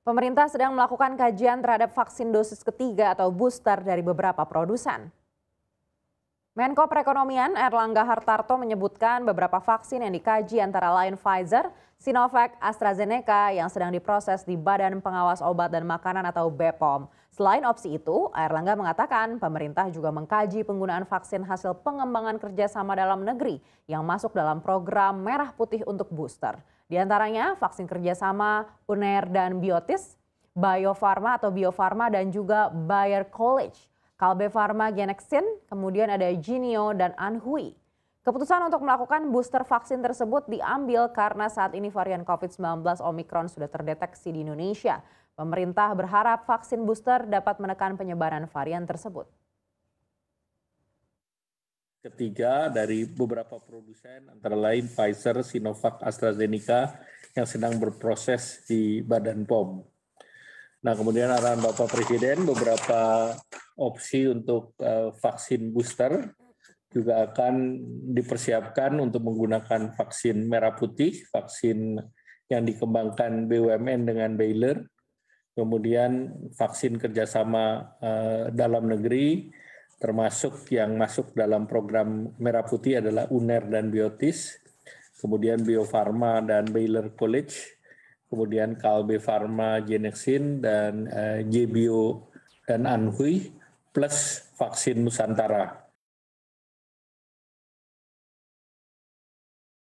Pemerintah sedang melakukan kajian terhadap vaksin dosis ketiga atau booster dari beberapa produsen. Menko Perekonomian Erlangga Hartarto menyebutkan beberapa vaksin yang dikaji antara lain Pfizer, Sinovac, AstraZeneca yang sedang diproses di Badan Pengawas Obat dan Makanan atau BPOM. Selain opsi itu, Erlangga mengatakan pemerintah juga mengkaji penggunaan vaksin hasil pengembangan kerjasama dalam negeri yang masuk dalam program Merah Putih untuk Booster. Di antaranya vaksin kerjasama UNER dan Biotis, BioPharma atau BioPharma dan juga Bayer College. Kalbe Pharma Genexin, kemudian ada Genio dan Anhui. Keputusan untuk melakukan booster vaksin tersebut diambil karena saat ini varian COVID-19 Omicron sudah terdeteksi di Indonesia. Pemerintah berharap vaksin booster dapat menekan penyebaran varian tersebut. Ketiga dari beberapa produsen antara lain Pfizer, Sinovac, AstraZeneca yang sedang berproses di Badan POM. Nah, kemudian arahan Bapak Presiden beberapa opsi untuk eh, vaksin booster juga akan dipersiapkan untuk menggunakan vaksin merah putih, vaksin yang dikembangkan BUMN dengan Baylor, kemudian vaksin kerjasama eh, dalam negeri, termasuk yang masuk dalam program merah putih adalah UNER dan Biotis, kemudian Bio Farma dan Baylor College, kemudian Kalbe Farma, Genexin, dan eh, JBio dan Anhui, plus vaksin nusantara